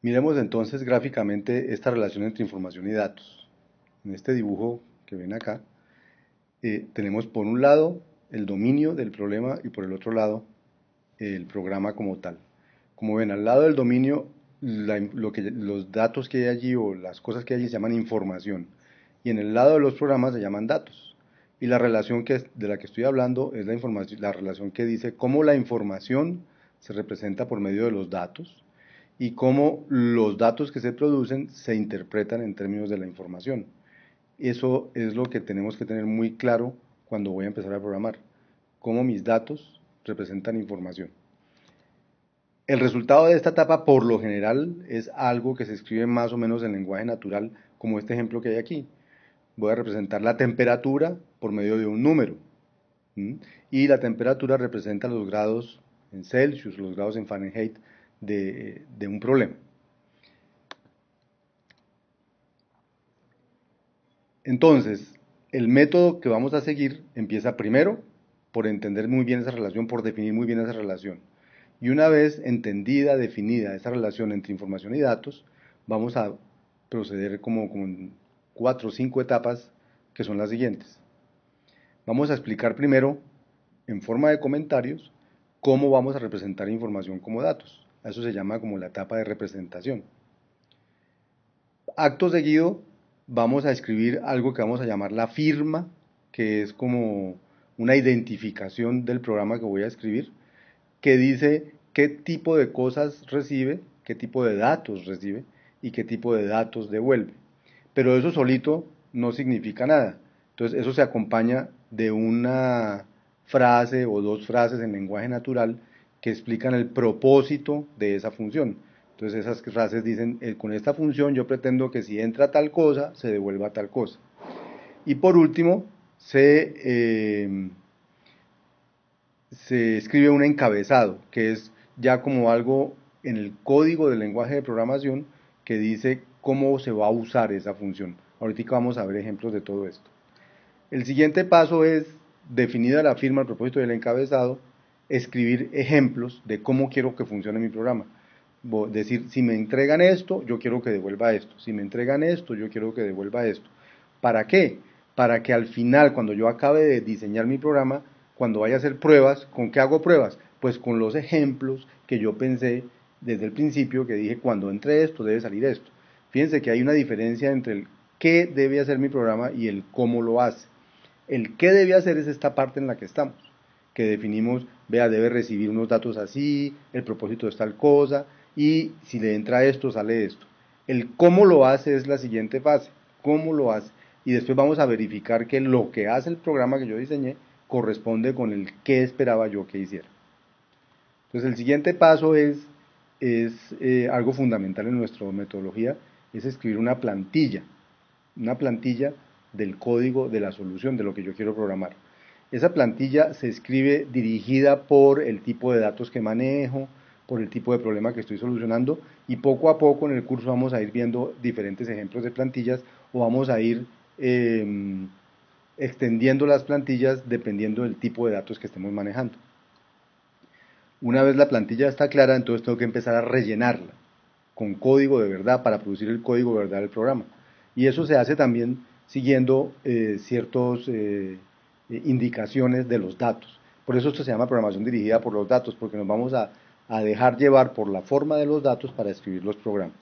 Miremos entonces gráficamente esta relación entre información y datos. En este dibujo que ven acá, eh, tenemos por un lado el dominio del problema y por el otro lado el programa como tal. Como ven, al lado del dominio, los datos que hay allí o las cosas que hay allí se llaman información. Y en el lado de los programas se llaman datos. Y la relación de la que estoy hablando es la, la relación que dice cómo la información se representa por medio de los datos y cómo los datos que se producen se interpretan en términos de la información. Eso es lo que tenemos que tener muy claro cuando voy a empezar a programar, cómo mis datos representan información. El resultado de esta etapa por lo general es algo que se escribe más o menos en lenguaje natural, como este ejemplo que hay aquí. Voy a representar la temperatura por medio de un número. Y la temperatura representa los grados en Celsius, los grados en Fahrenheit de, un problema. Entonces, el método que vamos a seguir empieza primero por entender muy bien esa relación, por definir muy bien esa relación. Y una vez entendida, definida esa relación entre información y datos, vamos a proceder como con cuatro o cinco etapas que son las siguientes. Vamos a explicar primero, en forma de comentarios, cómo vamos a representar información como datos. Eso se llama como la etapa de representación. Acto seguido vamos a escribir algo que vamos a llamar la firma, que es como una identificación del programa que voy a escribir, que dice qué tipo de cosas recibe, qué tipo de datos recibe y qué tipo de datos devuelve. Pero eso solito no significa nada. Entonces eso se acompaña de una frase o dos frases en lenguaje natural que explican el propósito de esa función. Entonces esas frases dicen, eh, con esta función yo pretendo que si entra tal cosa, se devuelva tal cosa. Y por último, se, eh, se escribe un encabezado, que es ya como algo en el código del lenguaje de programación que dice cómo se va a usar esa función. Ahorita vamos a ver ejemplos de todo esto. El siguiente paso es, definida la firma, al propósito del encabezado, escribir ejemplos de cómo quiero que funcione mi programa. Decir, si me entregan esto, yo quiero que devuelva esto. Si me entregan esto, yo quiero que devuelva esto. ¿Para qué? Para que al final, cuando yo acabe de diseñar mi programa, cuando vaya a hacer pruebas, ¿con qué hago pruebas? Pues con los ejemplos que yo pensé desde el principio, que dije, cuando entre esto, debe salir esto. Fíjense que hay una diferencia entre el qué debe hacer mi programa y el cómo lo hace. El qué debe hacer es esta parte en la que estamos que definimos, vea, debe recibir unos datos así, el propósito es tal cosa, y si le entra esto, sale esto. El cómo lo hace es la siguiente fase, cómo lo hace. Y después vamos a verificar que lo que hace el programa que yo diseñé corresponde con el que esperaba yo que hiciera. Entonces el siguiente paso es, es eh, algo fundamental en nuestra metodología, es escribir una plantilla, una plantilla del código de la solución de lo que yo quiero programar. Esa plantilla se escribe dirigida por el tipo de datos que manejo, por el tipo de problema que estoy solucionando y poco a poco en el curso vamos a ir viendo diferentes ejemplos de plantillas o vamos a ir em, extendiendo las plantillas dependiendo del tipo de datos que estemos manejando. Una vez la plantilla está clara, entonces tengo que empezar a rellenarla con código de verdad para producir el código de verdad del programa. Y eso se hace también siguiendo eh, ciertos... Eh, eh, indicaciones de los datos. Por eso esto se llama programación dirigida por los datos, porque nos vamos a, dejar llevar por la forma de los datos para escribir los programas.